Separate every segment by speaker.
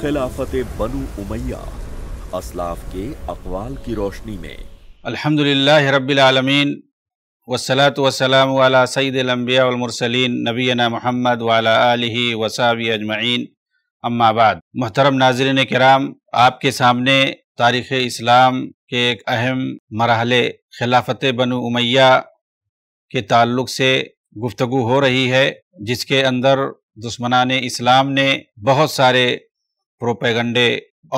Speaker 1: खिलाफत बनु उमैया असलाफ के अकवाल की रोशनी में अल्हम्दुलिल्लाह रब्बिलआलमीन वसलात वसलाम वाला सईद सईदलम्बियामरसलिन नबीना मोहम्मद वाला आलि वसाबी अजमैन अम्माबाद मोहतरम नाजरन कराम आपके सामने तारीख़ इस्लाम के एक अहम मरहले खिलाफत बनु उमैया के ताल्लुक से गुफ्तु हो रही है जिसके अंदर दुश्मनान इस्लाम ने बहुत सारे प्रोपेगंडे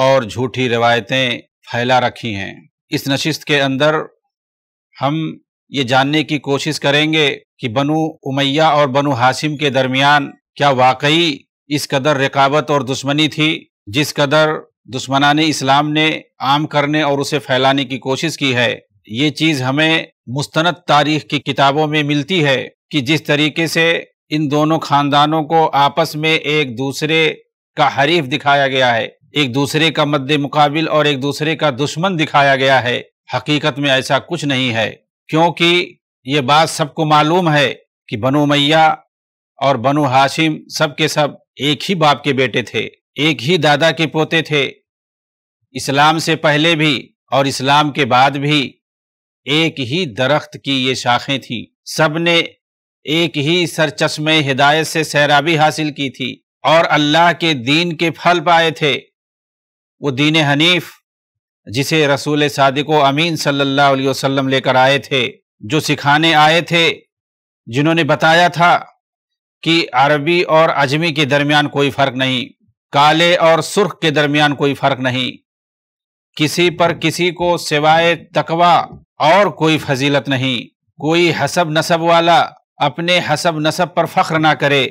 Speaker 1: और झूठी रिवायतें फैला रखी हैं इस नशिस्त के अंदर हम ये जानने की कोशिश करेंगे कि बनु उमैया और बनु हाशिम के दरमियान क्या वाकई इस कदर रिकावत और दुश्मनी थी जिस कदर दुश्मनान इस्लाम ने आम करने और उसे फैलाने की कोशिश की है ये चीज़ हमें मुस्तनद तारीख की किताबों में मिलती है कि जिस तरीके से इन दोनों खानदानों को आपस में एक दूसरे का हरीफ दिखाया गया है एक दूसरे का मद्दे मुकाबिल और एक दूसरे का दुश्मन दिखाया गया है हकीकत में ऐसा कुछ नहीं है क्योंकि ये बात सबको मालूम है कि बनु मैया और बनु हाशिम सबके सब एक ही बाप के बेटे थे एक ही दादा के पोते थे इस्लाम से पहले भी और इस्लाम के बाद भी एक ही दरख्त की ये शाखें थीं सब ने एक ही सरचश्मे हिदायत से सैराबी हासिल की थी और अल्लाह के दीन के फल पाए थे वो दीन हनीफ जिसे रसूल सदक अमीन सल्लल्लाहु अलैहि वसल्लम लेकर आए थे जो सिखाने आए थे जिन्होंने बताया था कि अरबी और अजमी के दरमियान कोई फ़र्क नहीं काले और सुर्ख के दरमियान कोई फ़र्क नहीं किसी पर किसी को सिवाय तकवा और कोई फजीलत नहीं कोई हसब नसब वाला अपने हसब नसब पर फ़ख्र ना करे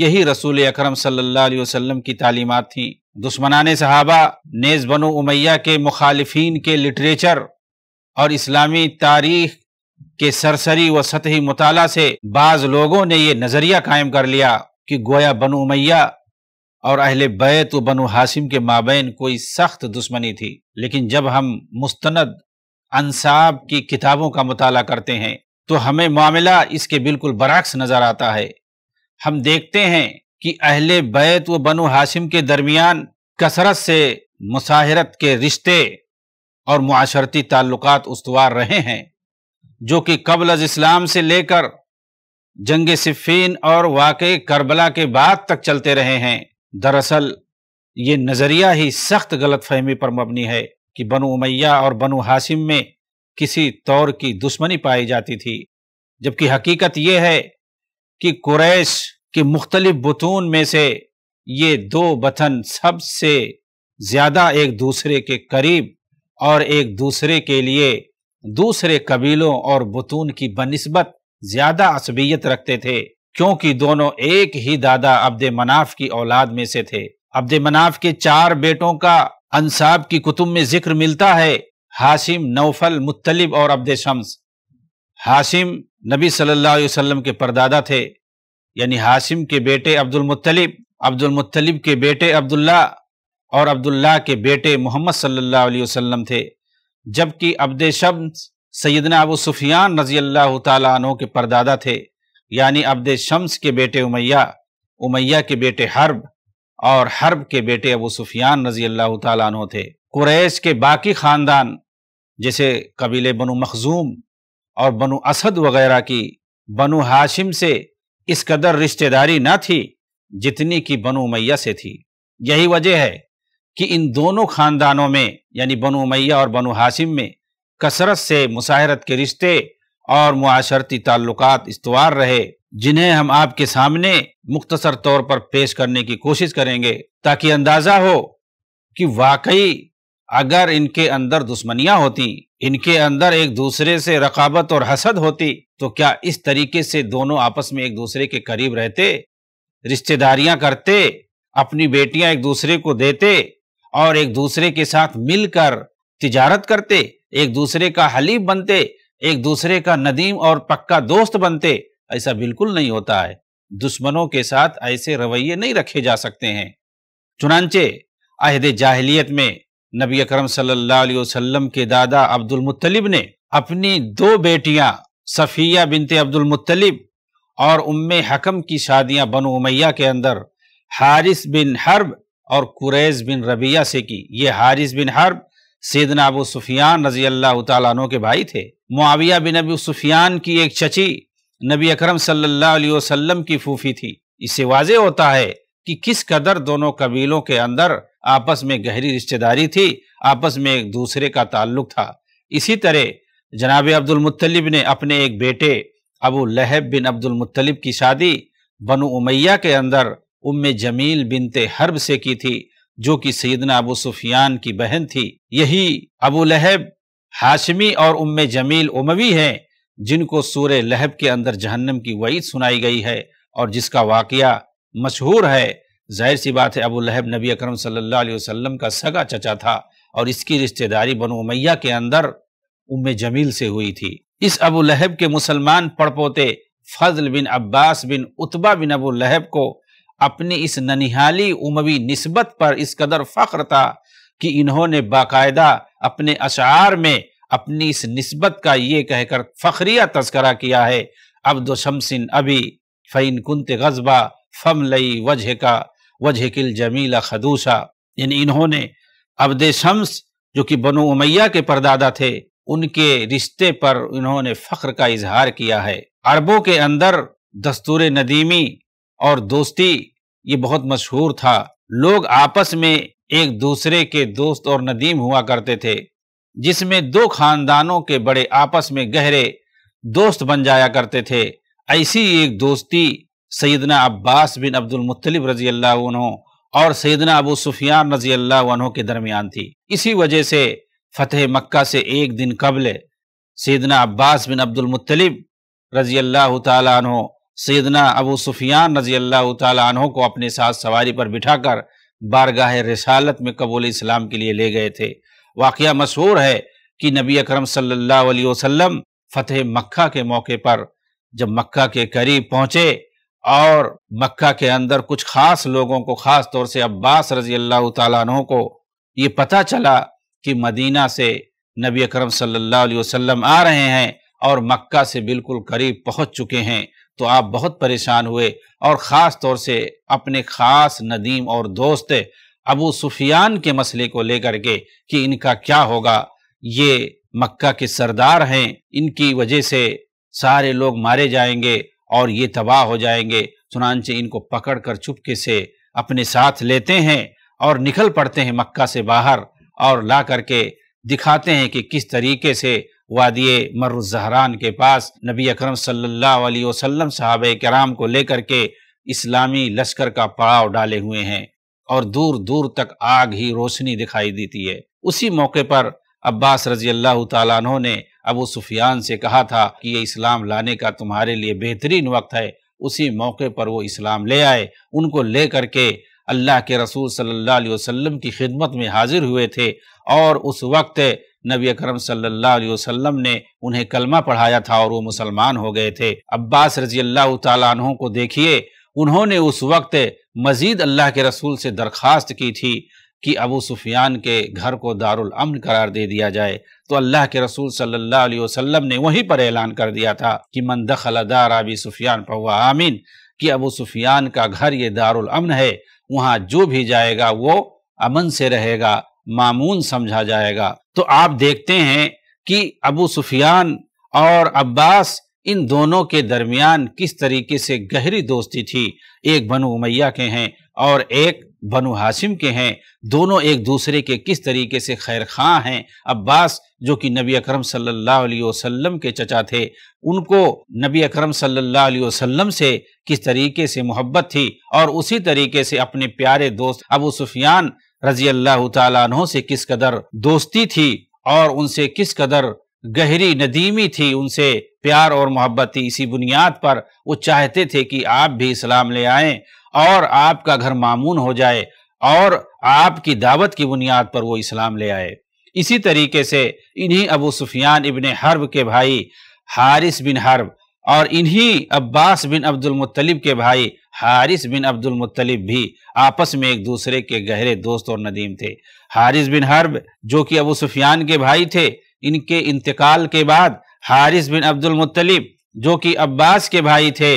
Speaker 1: यही रसूल अक्रम सल्लाम की तालीमत थी दुश्मनान सहाबा नेज़ बनो उमैया के मुखालफन के लिटरेचर और इस्लामी तारीख के सरसरी व सतही मताल से बाज़ लोगों ने यह नज़रिया कायम कर लिया कि गोया बनो उमैया और अहल बैत व बनो हाशिम के माबेन कोई सख्त दुश्मनी थी लेकिन जब हम मुस्तंद अनसाब की किताबों का मताल करते हैं तो हमें मामला इसके बिल्कुल बरक्स नज़र आता है हम देखते हैं कि अहले बैत व बनु हाशिम के दरमियान कसरत से मुसाहरत के रिश्ते और माशरती ताल्लुक उसवार रहे हैं जो कि कबल अज इस्लाम से लेकर जंग सिफ़ीन और वाकई करबला के बाद तक चलते रहे हैं दरअसल ये नज़रिया ही सख्त गलत फहमी पर मबनी है कि बनु उमैया और बनु हाशिम में किसी तौर की दुश्मनी पाई जाती थी जबकि हकीकत यह है कि कुरैश के मुख्तलिफ बतून में से ये दो बतन सबसे ज़्यादा एक दूसरे के करीब और एक दूसरे के लिए दूसरे कबीलों और बतून की बनस्बत ज़्यादा असबियत रखते थे क्योंकि दोनों एक ही दादा अब्द मनाफ की औलाद में से थे अब्द मनाफ के चार बेटों का अनसाब की कुतुब में जिक्र मिलता है हाशिम नौफल मुत्तलिब और अब्द शम्स हाशिम नबी सल्लल्लाहु अलैहि वसल्लम के परदादा थे यानी हाशिम के बेटे अब्दुल मुत्तलिब अब्दुल मुत्तलिब के बेटे अब्दुल्ला और अब्दुल्ला के बेटे मोहम्मद सल्लल्लाहु अलैहि वसल्लम थे जबकि अब्द शम्स सैदना अबू सुफियान रजी अल्लाह तु के परदादा थे यानी अब्द शम्स के बेटे उमैया उमैया के बेटे हर्ब और हर्ब के बेटे अबू सुफियान रजी अल्लाह तु थे कुरैश के बाकी ख़ानदान जैसे कबीले बनु मखजूम और बनु असद वगैरह की बनु हाशिम से इस कदर रिश्तेदारी न थी जितनी कि बनु मैया से थी यही वजह है कि इन दोनों खानदानों में यानी बनु मैया और बनु हाशिम में कसरत से मुशाहरत के रिश्ते और माशरती ताल्लुक इस्तवार रहे जिन्हें हम आपके सामने मुख्तसर तौर पर पेश करने की कोशिश करेंगे ताकि अंदाज़ा हो कि वाकई अगर इनके अंदर दुश्मनियां होती इनके अंदर एक दूसरे से रकाबत और हसद होती तो क्या इस तरीके से दोनों आपस में एक दूसरे के करीब रहते रिश्तेदारियां करते अपनी बेटियां एक दूसरे को देते और एक दूसरे के साथ मिलकर तिजारत करते एक दूसरे का हलीब बनते एक दूसरे का नदीम और पक्का दोस्त बनते ऐसा बिल्कुल नहीं होता है दुश्मनों के साथ ऐसे रवैये नहीं रखे जा सकते हैं चुनाचे अहद जाहलीत में नबी अकरम सल्लल्लाहु अलैहि वसल्लम के दादा अब्दुल मुत्तलिब ने अपनी दो बेटियां सफ़िया बिनते अब्दुल मुत्तलिब और उम्मे हकम की शादियां बनु उमैया के अंदर हारिस बिन हर्ब और कुरैज बिन रबिया से की ये हारिस बिन हर्ब सैदना अबू सुफियान रजी अल्लाह तु के भाई थे मुआविया बिन अबू सुफियान की एक चची नबी अकरम सल्लल्लाहु अलैहि वसल्लम की फूफी थी इससे वाज होता है कि किस कदर दोनों कबीलों के अंदर आपस में गहरी रिश्तेदारी थी आपस में एक दूसरे का ताल्लुक था इसी तरह जनाब अब्दुल मुत्तलिब ने अपने एक बेटे अबू लहब बिन अब्दुल मुत्तलिब की शादी बनु उमैया के अंदर उम जमील बिनते हर्ब से की थी जो कि सैदना अबू सुफियान की बहन थी यही अबू लहब हाशमी और उम जमील उमवी हैं जिनको सूर लहब के अंदर जहन्नम की वईद सुनाई गई है और जिसका वाकया मशहूर है जाहिर सी बात है अबू लहब नबी अकरम सल्लल्लाहु अलैहि वसल्लम का सगा चचा था और इसकी रिश्तेदारी बनो उमैया के अंदर उम जमील से हुई थी इस अबू लहब के मुसलमान पड़पोते फजल बिन अब्बास बिन उतबा बिन अबू लहब को अपनी इस ननिहाली उमवी नस्बत पर इस कदर फ़ख्र था कि इन्होंने बाकायदा अपने अशार में अपनी इस नस्बत का ये कहकर फ़खरिया तस्करा किया है अब्दो शमसिन अभी फ़ैन कुंत गजबा फम लई वजह का वजहकिल जमीला खदूसा यानी इन्होंने अब्द शम्स जो कि बनु उमैया के परदादा थे उनके रिश्ते पर इन्होंने फ़ख्र का इजहार किया है अरबों के अंदर दस्तूर नदीमी और दोस्ती ये बहुत मशहूर था लोग आपस में एक दूसरे के दोस्त और नदीम हुआ करते थे जिसमें दो खानदानों के बड़े आपस में गहरे दोस्त बन जाया करते थे ऐसी एक दोस्ती सैदना अब्बास बिन मुतलिब रजी अल्लाह और सैदना अबू सुफियान रजी अल्लाह के दरमियान थी इसी वजह से फतेह मक्का से एक दिन कबल सैदना अब्बास बिन मुतलिब रजी अल्लाह तु सैदना अबू सुफियान रजी अल्लाह तु को अपने साथ सवारी पर बिठा कर बारगाह रसालत में कबूल इस्लाम के लिए ले गए थे वाक़ मशहूर है कि नबी अक्रम सल्ला अलैहि फतेह मक्का के मौके पर जब मक्का के करीब पहुँचे और मक्का के अंदर कुछ खास लोगों को खास तौर से अब्बास रजी अल्लाह तु को ये पता चला कि मदीना से नबी अकरम सल्लल्लाहु अलैहि वसल्लम आ रहे हैं और मक्का से बिल्कुल करीब पहुंच चुके हैं तो आप बहुत परेशान हुए और ख़ास तौर से अपने ख़ास नदीम और दोस्त अबू सुफियान के मसले को लेकर के कि इनका क्या होगा ये मक्का के सरदार हैं इनकी वजह से सारे लोग मारे जाएंगे और ये तबाह हो जाएंगे चुनानचे इनको पकड़कर चुपके से अपने साथ लेते हैं और निकल पड़ते हैं मक्का से बाहर और ला करके दिखाते हैं कि किस तरीके से मर्र मर्रजहरान के पास नबी अकरम सल्लल्लाहु अलैहि वसल्लम साहब कराम को लेकर के इस्लामी लश्कर का पड़ाव डाले हुए हैं और दूर दूर तक आग ही रोशनी दिखाई देती है उसी मौके पर अब्बास रजी अल्लाह तु ने अबू सुफियान से कहा था कि ये इस्लाम लाने का तुम्हारे लिए बेहतरीन वक्त है उसी मौके पर वो इस्लाम ले आए उनको ले करके अल्लाह के रसूल सल्लल्लाहु अलैहि वसल्लम की खिदमत में हाजिर हुए थे और उस वक्त नबी अकरम सल्लल्लाहु अलैहि वसल्लम ने उन्हें कलमा पढ़ाया था और वो मुसलमान हो गए थे अब्बास रजी अल्लाह तहों को देखिए उन्होंने उस वक्त मजीद अल्लाह के रसूल से दरख्वास्त की थी कि अबू सुफियान के घर को दारुल अमन करार दे दिया जाए तो अल्लाह के रसूल सल्लल्लाहु अलैहि वसल्लम ने वहीं पर ऐलान कर दिया था कि मन दखल दार अबी सुफियान फवा आमीन कि अबू सुफियान का घर ये दारुल अमन है वहाँ जो भी जाएगा वो अमन से रहेगा मामून समझा जाएगा तो आप देखते हैं कि अबू सुफियान और अब्बास इन दोनों के दरमियान किस तरीके से गहरी दोस्ती थी एक बनु उमैया के हैं और एक बनु हाशिम के हैं दोनों एक दूसरे के किस तरीके से खैर खां हैं अब्बास जो कि नबी अकरम सल्लल्लाहु अलैहि वसल्लम के चचा थे उनको नबी अकरम सल्लल्लाहु अलैहि वसल्लम से किस तरीके से मोहब्बत थी और उसी तरीके से अपने प्यारे दोस्त अबू सुफियान रजी अल्लाह तहों से किस कदर दोस्ती थी और उनसे किस कदर गहरी नदीमी थी उनसे प्यार और मोहब्बत थी इसी बुनियाद पर वो चाहते थे कि आप भी इस्लाम ले आए और आपका घर मामून हो जाए और आपकी दावत की बुनियाद पर वो इस्लाम ले आए इसी तरीके से इन्हीं अबू सुफियान इबन हर्ब के भाई हारिस बिन हर्ब और इन्हीं अब्बास बिन अब्दुल मुत्तलिब के भाई हारिस बिन अब्दुल मुत्तलिब भी आपस में एक दूसरे के गहरे दोस्त और नदीम थे हारिस बिन हर्ब जो कि अबू सुफियान के भाई थे इनके इंतकाल के बाद हारिस बिन अब्दुल मुत्तलिब जो कि अब्बास के भाई थे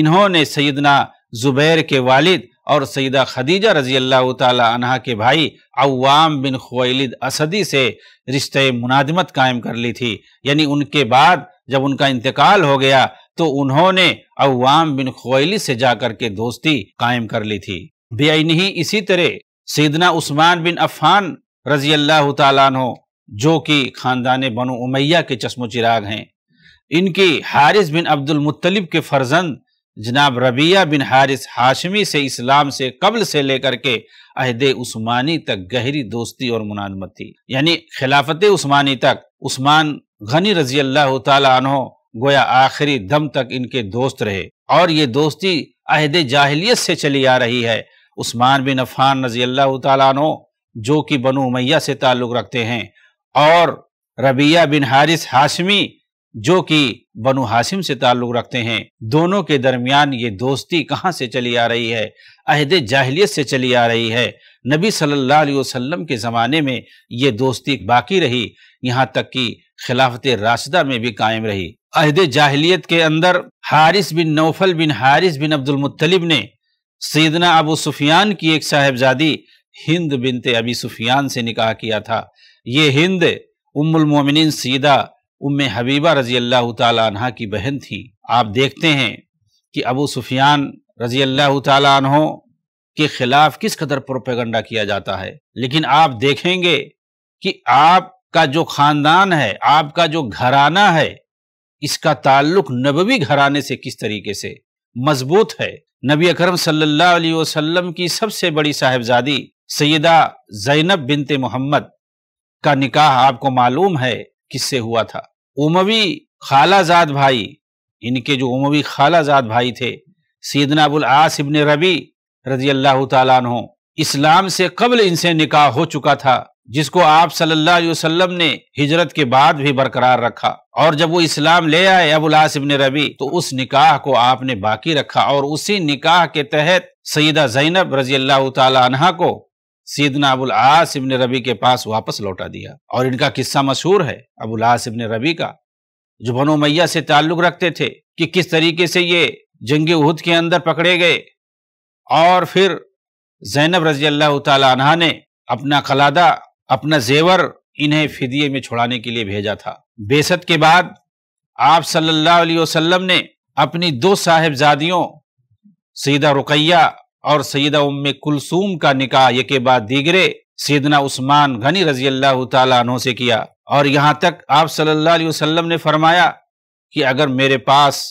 Speaker 1: इन्होंने सैदना जुबैर के वालिद और सईदा खदीजा रजी अल्लाह तह के भाई अवाम बिन खुवैलिद असदी से रिश्ते मुनादमत कायम कर ली थी यानी उनके बाद जब उनका इंतकाल हो गया तो उन्होंने अवाम बिन खुलिद से जाकर के दोस्ती कायम कर ली थी बेन ही इसी तरह सैदना उस्मान बिन अफान रजी अल्लाह तहो जो कि खानदान बनो उमैया के चश्मो चिराग हैं इनकी हारिस बिन अब्दुल मुत्तलिब के फर्जंद जनाब रबिया बिन हारिस हाशमी से इस्लाम से कबल से लेकर के अहद उस्मानी तक गहरी दोस्ती और मुनादमत थी यानी खिलाफत उस्मानी तक उस्मान घनी रजी अल्लाह तहो गोया आखिरी दम तक इनके दोस्त रहे और ये दोस्ती अहद जाहलीत से चली आ रही है उस्मान बिन अफान रजी अल्लाह तहो जो कि बनो मैया से ताल्लुक़ रखते हैं और रबिया बिन हारिस हाशमी जो कि बनु हाशिम से ताल्लुक रखते हैं दोनों के दरमियान ये दोस्ती कहाँ से चली आ रही है अहद जाहलीत से चली आ रही है नबी सल्लल्लाहु अलैहि वसल्लम के ज़माने में ये दोस्ती बाकी रही यहाँ तक कि खिलाफत राशदा में भी कायम रही अहद जाहलीत के अंदर हारिस बिन नौफल बिन हारिस बिन अब्दुलमतलब ने सैदना अबू सुफियान की एक साहेबजादी हिंद बिनते अबी सुफियान से निकाह किया था ये हिंद उम्मुल मोमिन सीदा उम्मे हबीबा रजी अल्लाह तह की बहन थी आप देखते हैं कि अबू सुफियान रजी अल्लाह तहों के खिलाफ किस कदर प्रोपेगंडा किया जाता है लेकिन आप देखेंगे कि आपका जो खानदान है आपका जो घराना है इसका ताल्लुक नबवी घराने से किस तरीके से मजबूत है नबी अकरम सल्लल्लाहु अलैहि वसल्लम की सबसे बड़ी साहेबजादी सैदा जैनब बिनते मोहम्मद का निकाह आपको मालूम है किससे हुआ था उमवी खालाजाद भाई इनके जो उमवी खालाजाद भाई थे सीदना अबुल आस इबन रबी रजी अल्लाह तु इस्लाम से कबल इनसे निकाह हो चुका था जिसको आप सल्लल्लाहु अलैहि वसल्लम ने हिजरत के बाद भी बरकरार रखा और जब वो इस्लाम ले आए अबुलास इबन रबी तो उस निकाह को आपने बाकी रखा और उसी निकाह के तहत सईदा जैनब रजी अल्लाह तहा को सीदना अबुल आस इबन रबी के पास वापस लौटा दिया और इनका किस्सा मशहूर है अबुल आस इबन रबी का जो बनो मैया से ताल्लुक़ रखते थे कि किस तरीके से ये जंग उहद के अंदर पकड़े गए और फिर जैनब रजी अल्लाह तह ने अपना खलादा अपना जेवर इन्हें फिदिये में छुड़ाने के लिए भेजा था बेसत के बाद आप सल्लल्लाहु अलैहि ने अपनी दो साहेबजादियों सीदा रुकैया और सईदा उम्म कुलसूम का निकाह ये के बाद दीगरे सैदना उस्मान घनी रजी अल्लाह तु से किया और यहाँ तक आप सल्लल्लाहु अलैहि वसल्लम ने फरमाया कि अगर मेरे पास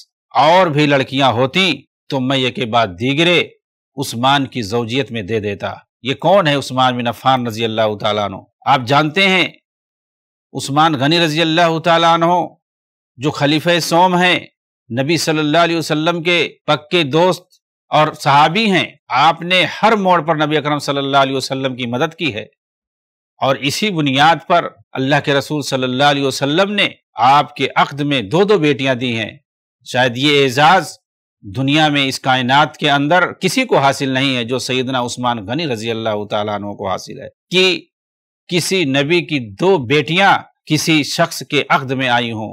Speaker 1: और भी लड़कियां होती तो मैं ये के बाद दीगरे उस्मान की जोजियत में दे देता ये कौन है उस्मान बिन अफान रजी अल्लाह तु आप जानते हैं उस्मान गनी रजी अल्लाह तु जो खलीफ सोम हैं नबी सल्लाम के पक्के दोस्त और सहाबी हैं आपने हर मोड़ पर नबी अकरम सल्लल्लाहु अलैहि वसल्लम की मदद की है और इसी बुनियाद पर अल्लाह के रसूल सल्लल्लाहु अलैहि वसल्लम ने आपके अक्द में दो दो बेटियां दी हैं शायद ये एजाज दुनिया में इस कायनात के अंदर किसी को हासिल नहीं है जो सैदना उस्मान गनी रजी अल्लाह तु को हासिल है कि किसी नबी की दो बेटियां किसी शख्स के अक्द में आई हों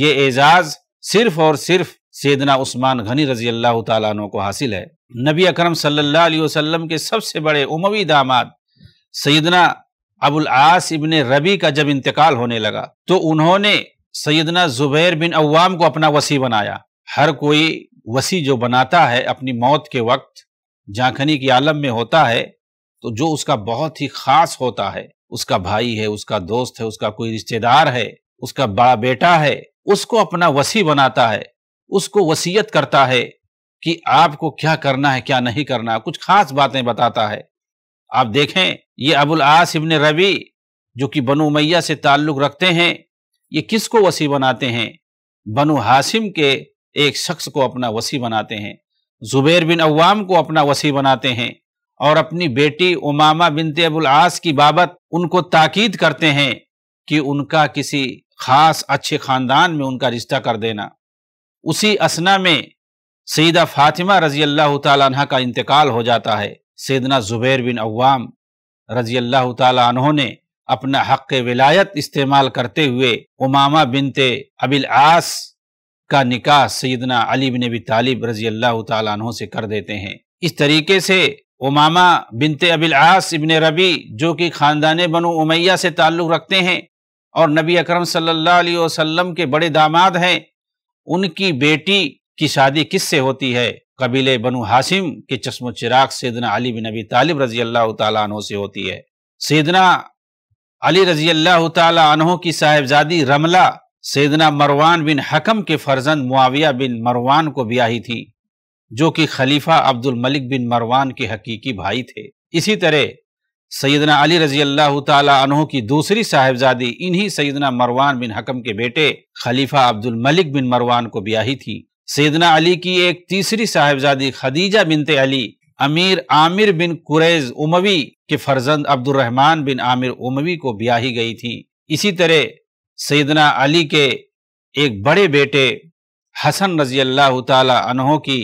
Speaker 1: ये एजाज सिर्फ और सिर्फ सैदना उस्मान घनी रजी अल्लाह तु को हासिल है नबी अकरम सल्लल्लाहु अलैहि वसल्लम के सबसे बड़े उमवी दामाद सैदना अबुल आस इबन रबी का जब इंतकाल होने लगा तो उन्होंने सैदना जुबैर बिन अवाम को अपना वसी बनाया हर कोई वसी जो बनाता है अपनी मौत के वक्त जाखनी के आलम में होता है तो जो उसका बहुत ही खास होता है उसका भाई है उसका दोस्त है उसका कोई रिश्तेदार है उसका बड़ा बेटा है उसको अपना वसी बनाता है उसको वसीयत करता है कि आपको क्या करना है क्या नहीं करना है कुछ खास बातें बताता है आप देखें ये अबुल आस इबन रवि जो कि बनु मैया से ताल्लुक़ रखते हैं ये किसको वसी बनाते हैं बनु हाशिम के एक शख्स को अपना वसी बनाते हैं जुबैर बिन अवाम को अपना वसी बनाते हैं और अपनी बेटी उमामा बिनते अबुल आस की बाबत उनको ताकीद करते हैं कि उनका किसी खास अच्छे खानदान में उनका रिश्ता कर देना उसी असना में सईदा फातिमा रजी अल्लाह तह का इंतकाल हो जाता है सैदना ज़ुबैर बिन अवाम रजी अल्लाह तहों ने अपना हक विलायत इस्तेमाल करते हुए उमामा बिनते अबिल आस का निकाह सदना अली बिन अबी तालिब रजी अल्लाह तहों से कर देते हैं इस तरीके से उमामा बिनते अबिल आस इबन रबी जो कि ख़ानदान बनो उमैया से ताल्लुक़ रखते हैं और नबी अक्रम सल्ला अलैहि के बड़े दामाद हैं उनकी बेटी की शादी किससे होती है कबीले बनु हाशिम के चश्म चिराग सैदना अली बिन अबी तालिब रजी अल्लाह तहों से होती है सैदना अली रजी अल्लाह तहों की साहेबजादी रमला सैदना मरवान बिन हकम के फर्जंद मुआविया बिन मरवान को ब्याही थी जो कि खलीफा अब्दुल मलिक बिन मरवान के हकीकी भाई थे इसी तरह सैदना अली रजी अल्लाह तह की दूसरी साहेबजादी इन्हीं सैदना मरवान बिन हकम के बेटे खलीफा अब्दुल मलिक बिन मरवान को ब्याही थी सैदना अली की एक तीसरी साहेबजादी खदीजा बिनते अली अमीर आमिर बिन कुरैज उमवी के फर्जंद अब्दुलरहमान बिन आमिर उमवी को ब्याही गई थी इसी तरह सैदना अली के एक बड़े बेटे हसन रजी अल्लाह तहों की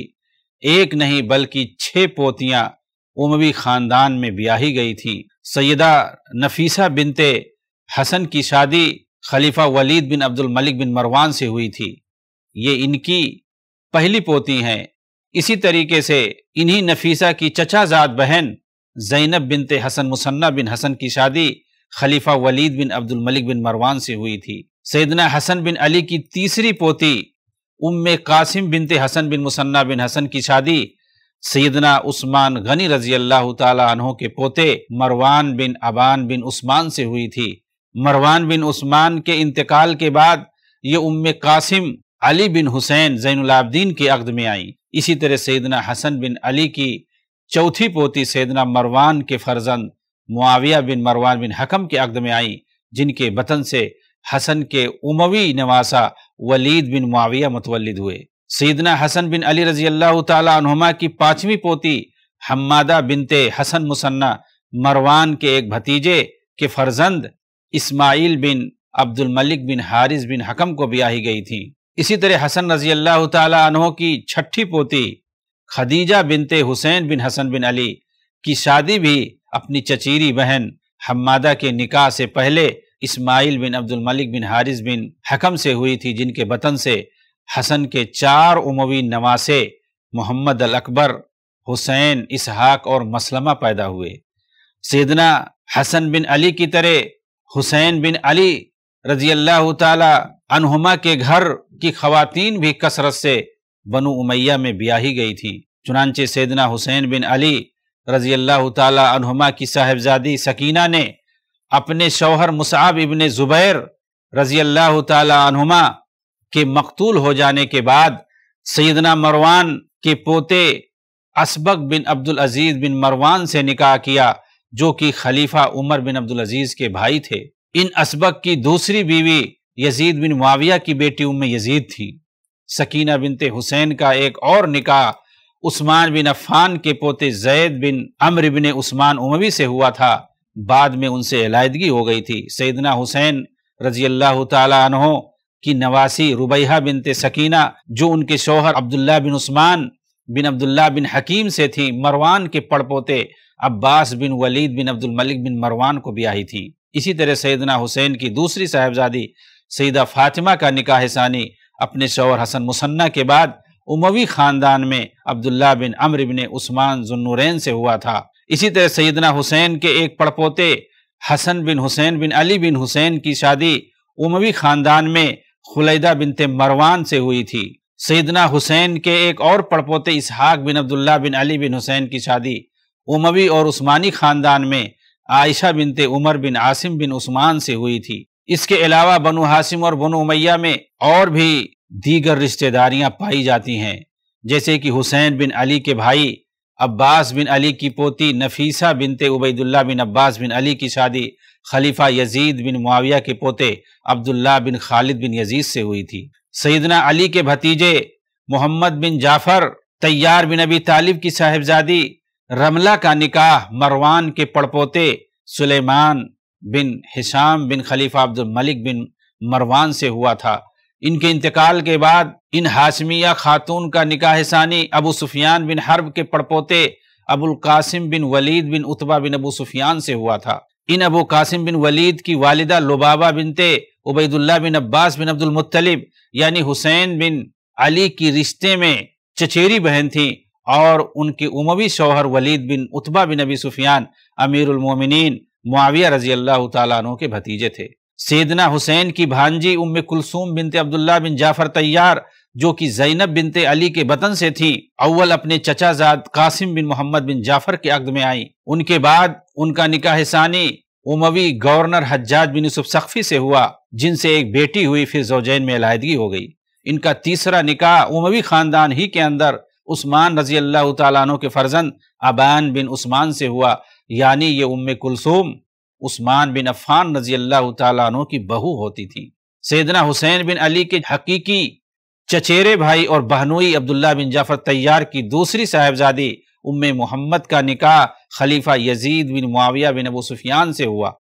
Speaker 1: एक नहीं बल्कि छह पोतियां उमवी ख़ानदान में ब्याही गई थी सैदा नफीसा बिनते हसन की शादी खलीफा वलीद बिन अब्दुल मलिक बिन मरवान से हुई थी ये इनकी पहली पोती हैं इसी तरीके से इन्हीं नफीसा की चचाजाद बहन जैनब बिनते हसन मुसन्ना बिन हसन की शादी खलीफा वलीद बिन अब्दुल मलिक बिन मरवान से हुई थी सैदना हसन बिन अली की तीसरी पोती उम कासिम बिनते हसन बिन मुसन्ना बिन हसन की शादी सैदना उस्मान गनी रजी अल्लाह तहो के पोते मरवान बिन अबान बिन उस्मान से हुई थी मरवान बिन उस्मान के इंतकाल के बाद ये उम कासिम अली बिन हुसैन जैनलाब्दीन के अकद में आई इसी तरह सैदना हसन बिन अली की चौथी पोती सैदना मरवान के फर्जंद मुआविया बिन मरवान बिन हकम के अकद में आई जिनके वतन से हसन के उमवी नवासा वलीद बिन मुआविया मतवलद हुए सीदना हसन बिन अली रजी अल्लाह तुमा की पांचवी पोती हम्मादा बिनते हसन मुसन्ना मरवान के एक भतीजे के फर्जंद इस्माइल बिन अब्दुल मलिक बिन हारिस बिन हकम को ब्याही गई थी इसी तरह हसन रजी अल्लाह तहों की छठी पोती खदीजा बिनते हुसैन बिन हसन बिन अली की शादी भी अपनी चचीरी बहन हम्मादा के निकाह से पहले इस्माइल बिन अब्दुल मलिक बिन हारिस बिन हकम से हुई थी जिनके वतन से हसन के चार उमवी नवासे मोहम्मद अल अकबर हुसैन इसहाक और मसलमा पैदा हुए सैदना हसन बिन अली की तरह हुसैन बिन अली रजी अल्लाह तहुमा के घर की खातन भी कसरत से बनु उमैया में ब्याही गई थी चुनानचे सैदना हुसैन बिन अली रजी अल्लाह तहुमा की साहेबजादी सकीना ने अपने शौहर मुसाब इबन ज़ुबैर रजी अल्लाह तहुमा के मकतूल हो जाने के बाद सैदना मरवान के पोते असबक बिन अब्दुल अजीज़ बिन मरवान से निकाह किया जो कि खलीफा उमर बिन अब्दुल अजीज़ के भाई थे इन असबक की दूसरी बीवी यजीद बिन माविया की बेटी उम यजीद थी सकीना बिनते हुसैन का एक और निकाह उस्मान बिन अफ़ान के पोते जैद बिन अम्र बिन उस्मान उमवी से हुआ था बाद में उनसे अलायदगी हो गई थी सैदना हुसैन रजी अल्लाह तहों की नवासी रुबैहा बिनते सकीना जो उनके शोहर अब्दुल्ला बिन उस्मान बिन अब्दुल्ला बिन हकीम से थी मरवान के पड़पोते अब्बास बिन वलीद बिन अब्दुल मलिक बिन मरवान को आई थी इसी तरह सैदना हुसैन की दूसरी साहबजादी सईदा फातिमा का निकाह सानी अपने शोहर हसन मुसन्ना के बाद उमवी ख़ानदान में अब्दुल्ला बिन अमर बिन उस्मान जुन्नुरैन से हुआ था इसी तरह सैदना हुसैन के एक पड़पोते हसन बिन हुसैन बिन अली बिन हुसैन की शादी उमवी ख़ानदान में खुलैदा बिनते मरवान से हुई थी सैदना हुसैन के एक और पड़पोते इसहाक बिन अब्दुल्ला बिन अली बिन हुसैन की शादी उमवी और उस्मानी खानदान में आयशा बिनते उमर बिन आसिम बिन उस्मान से हुई थी इसके अलावा बनु हासिम और बनु उमैया में और भी दीगर रिश्तेदारियां पाई जाती हैं जैसे कि हुसैन बिन अली के भाई अब्बास बिन अली की पोती नफीसा बिनते उबैदुल्ला बिन अब्बास बिन अली की शादी खलीफा यजीद बिन मुआविया के पोते अब्दुल्ला बिन खालिद बिन यजीद से हुई थी सईदना अली के भतीजे मोहम्मद बिन जाफर तैयार बिन अबी तालिब की साहेबजादी रमला का निकाह मरवान के पड़पोते सुलेमान बिन हिसाम बिन खलीफा अब्दुल मलिक बिन मरवान से हुआ था इनके इंतकाल के बाद इन हाशमिया खातून का निकाह सानी अबू सुफियान बिन हर्ब के पड़पोते अबुल कासिम बिन वलीद बिन उतबा बिन अबू सुफियान से हुआ था इन अबू कासिम बिन वलीद की वालिदा लुबाबा बिनते उबैदुल्ला बिन अब्बास बिन अब्दुल मुत्तलिब यानी हुसैन बिन अली की रिश्ते में चचेरी बहन थी और उनके उमवी शौहर वलीद बिन उतबा बिन अबी सुफियान अमीरमिन मुआविया रजी अल्लाह तु के भतीजे थे सैदना हुसैन की भांजी उम कुलसूम बिनते अब्दुल्ला बिन जाफर तैयार जो कि जैनब बिनते अली के वतन से थी अव्वल अपने चचाजाद कासिम बिन मोहम्मद बिन जाफर के अग्द में आई उनके बाद उनका निकाह सानी उमवी गवर्नर हज्जाज बिन यूसुफ सख्फी से हुआ जिनसे एक बेटी हुई फिर जोजैन में अलायदगी हो गई इनका तीसरा निकाह उमवी खानदान ही के अंदर उस्मान रजी अल्लाह तु के फर्जंद अबान बिन उस्मान से हुआ यानी ये उम कुलसूम उस्मान बिन अफ़ान रजी अल्लाह तु की बहू होती थी सैदना हुसैन बिन अली के हकीकी चचेरे भाई और बहनोई अब्दुल्ला बिन जाफर तैयार की दूसरी साहेबजादी उम मोहम्मद का निकाह खलीफा यजीद बिन मुआविया बिन अबू सुफियान से हुआ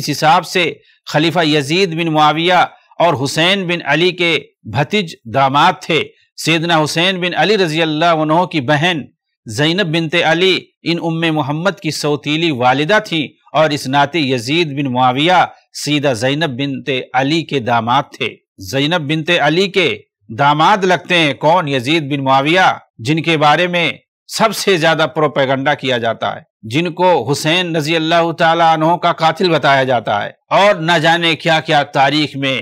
Speaker 1: इस हिसाब से खलीफा यजीद बिन मुआविया और हुसैन बिन अली के भतीज दामाद थे सैदना हुसैन बिन अली रजी अल्लाह की बहन जैनब बिनते अली इन उम मोहम्मद की सौतीली वालिदा थी और इस नाते यजीद बिन मुआविया सीधा जैनब बिनते अली के दामाद थे जैनब बिनते अली के दामाद लगते हैं कौन यजीद बिन मुआविया जिनके बारे में सबसे ज्यादा प्रोपेगंडा किया जाता है जिनको हुसैन नजी अल्लाह तहों का कातिल बताया जाता है और न जाने क्या क्या तारीख में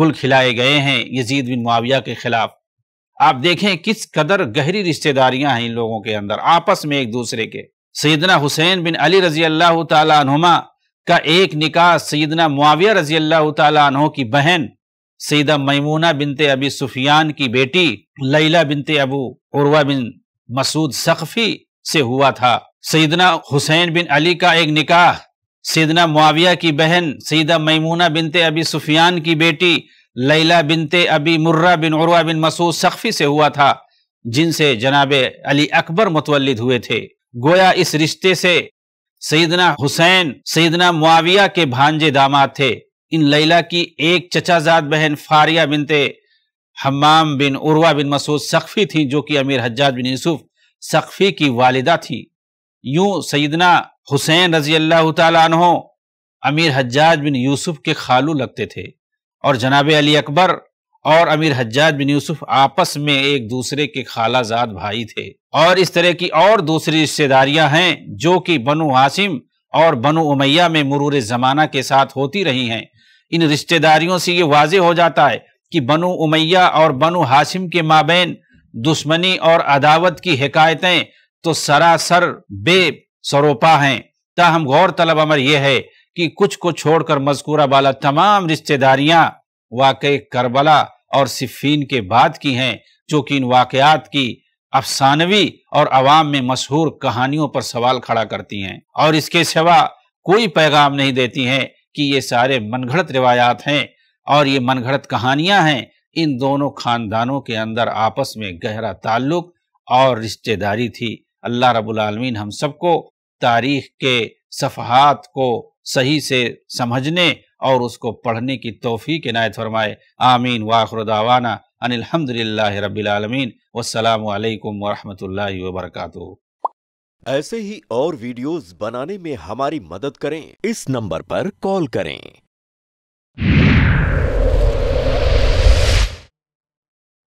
Speaker 1: गुल खिलाए गए हैं यजीद बिन मुआविया के खिलाफ आप देखें किस कदर गहरी रिश्तेदारियां हैं इन लोगों के अंदर आपस में एक दूसरे के सैदना हुसैन बिन अली रजी अल्लाह तुमा का एक निकाह सैदना मुआविया रजी अल्लाह तहों की बहन सैदा मैमूना बिनते अबी सुफियान की बेटी लैला बिनते अबू उर्वा बिन मसूद सख्फी से हुआ था सैदना हुसैन बिन अली का एक निकाह सैदना मुआविया की बहन सैदा मैमूना बिनते अबी सुफियान की बेटी लैला बिनते अबी मुर्रा बिन उर्वा बिन मसूद सख्फी से हुआ था जिनसे जनाब अली अकबर मुतवलिद हुए थे गोया इस रिश्ते से सईदना हुसैन सईदना मुआविया के भांजे दामाद थे इन लैला की एक चचाजाद बहन फारिया बिनते हमाम बिन उर्वा बिन मसूद सख्फी थी जो कि अमीर हज्जाज बिन यूसुफ सख्फी की वालिदा थी यूं सईदना हुसैन रजी अल्लाह तहो अमीर हज्जाज बिन यूसुफ के खालू लगते थे और जनाब अली अकबर और अमीर हज्जाज बिन यूसुफ आपस में एक दूसरे के खालाजाद भाई थे और इस तरह की और दूसरी रिश्तेदारियां हैं जो कि बनु हासिम और बनु उमैया में मरूर ज़माना के साथ होती रही हैं इन रिश्तेदारियों से ये वाजे हो जाता है कि बनु उमैया और बनु हाशिम के माबेन दुश्मनी और अदावत की हकायतें तो सरासर बे सरोपा हैं ताहम गौर तलब अमर यह है कि कुछ को छोड़कर मजकूरा वाला तमाम रिश्तेदारियां वाकई करबला और सिफ़ीन के बाद की हैं जो कि इन वाकयात की अफसानवी और आवाम में मशहूर कहानियों पर सवाल खड़ा करती हैं और इसके सिवा कोई पैगाम नहीं देती हैं कि ये सारे मनगढ़ रिवायात हैं और ये मनगढ़ कहानियाँ हैं इन दोनों खानदानों के अंदर आपस में गहरा ताल्लुक और रिश्तेदारी थी अल्लाह रबुलमीन हम सबको तारीख के सफहात को सही से समझने और उसको पढ़ने की तोफ़ी के नायत फरमाए आमीन वाखरदावाना अनिलहमदिल्ला रबीआलमीन वालकम वरहमल वरक ऐसे ही और वीडियोस बनाने में हमारी मदद करें इस नंबर पर कॉल करें